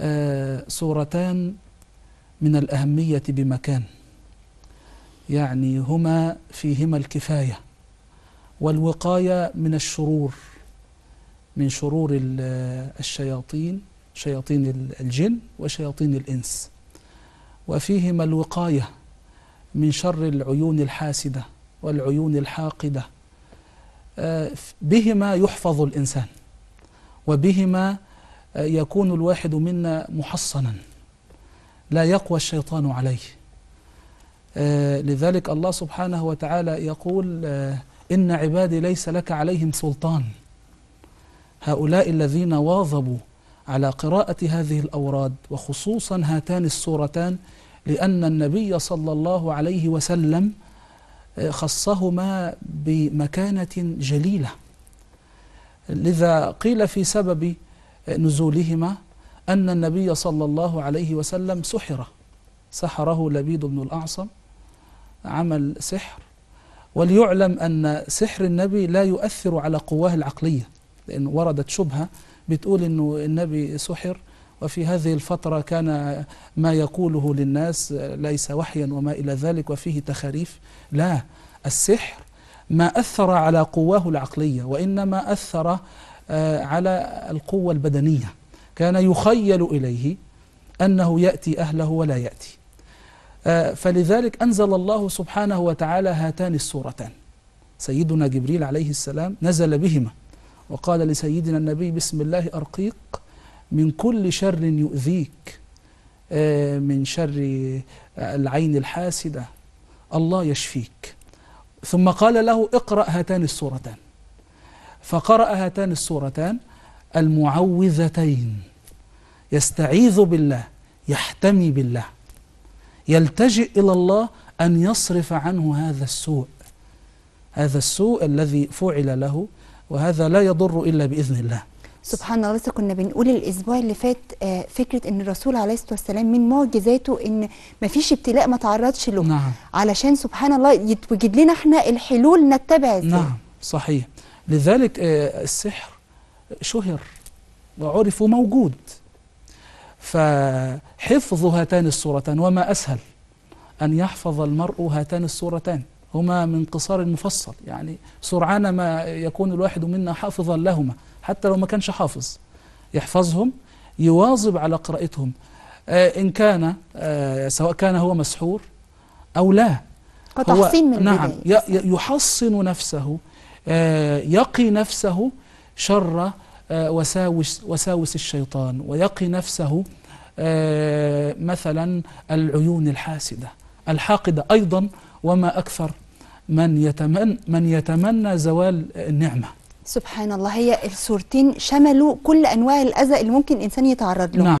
آه، صورتان من الأهمية بمكان يعني هما فيهما الكفاية والوقاية من الشرور من شرور الشياطين شياطين الجن وشياطين الإنس وفيهما الوقاية من شر العيون الحاسدة والعيون الحاقدة آه، بهما يحفظ الإنسان وبهما يكون الواحد منا محصنا لا يقوى الشيطان عليه آه، لذلك الله سبحانه وتعالى يقول آه، إن عبادي ليس لك عليهم سلطان هؤلاء الذين واظبوا على قراءة هذه الأوراد وخصوصا هاتان السورتان لأن النبي صلى الله عليه وسلم آه، خصهما بمكانة جليلة لذا قيل في سبب نزولهما أن النبي صلى الله عليه وسلم سحر سحره لبيد بن الأعصم عمل سحر وليعلم أن سحر النبي لا يؤثر على قواه العقلية لأن وردت شبهة بتقول أنه النبي سحر وفي هذه الفترة كان ما يقوله للناس ليس وحيا وما إلى ذلك وفيه تخاريف لا السحر ما أثر على قواه العقلية وإنما أثر آه، على القوة البدنية كان يخيل إليه أنه يأتي أهله ولا يأتي آه، فلذلك أنزل الله سبحانه وتعالى هاتان السورتان سيدنا جبريل عليه السلام نزل بهما وقال لسيدنا النبي بسم الله أرقيق من كل شر يؤذيك آه، من شر العين الحاسدة الله يشفيك ثم قال له اقرأ هاتان السورتان فقرأ هاتان السورتان المعوذتين يستعيذ بالله يحتمي بالله يلتجئ إلى الله أن يصرف عنه هذا السوء هذا السوء الذي فعل له وهذا لا يضر إلا بإذن الله سبحان الله لسه كنا بنقول الاسبوع اللي فات آه، فكره ان الرسول عليه الصلاه والسلام من معجزاته ان ما فيش ابتلاء ما تعرضش له نعم. علشان سبحان الله يتوجد لنا احنا الحلول نتبع نعم صحيح لذلك آه، السحر شهر وعرف وموجود فحفظ هاتان الصورتان وما أسهل أن يحفظ المرء هاتان الصورتان هما من قصار المفصل يعني سرعان ما يكون الواحد منا حافظا لهما حتى لو ما كانش حافظ يحفظهم يواظب على قراءتهم آه إن كان آه سواء كان هو مسحور أو لا هو من نعم يحصن نفسه آه، يقي نفسه شر آه، وساوس, وساوس الشيطان ويقي نفسه آه، مثلا العيون الحاسدة الحاقدة أيضا وما أكثر من يتمنى, من يتمنى زوال النعمة سبحان الله هي السورتين شملوا كل أنواع الأذى اللي ممكن الإنسان يتعرض له نعم.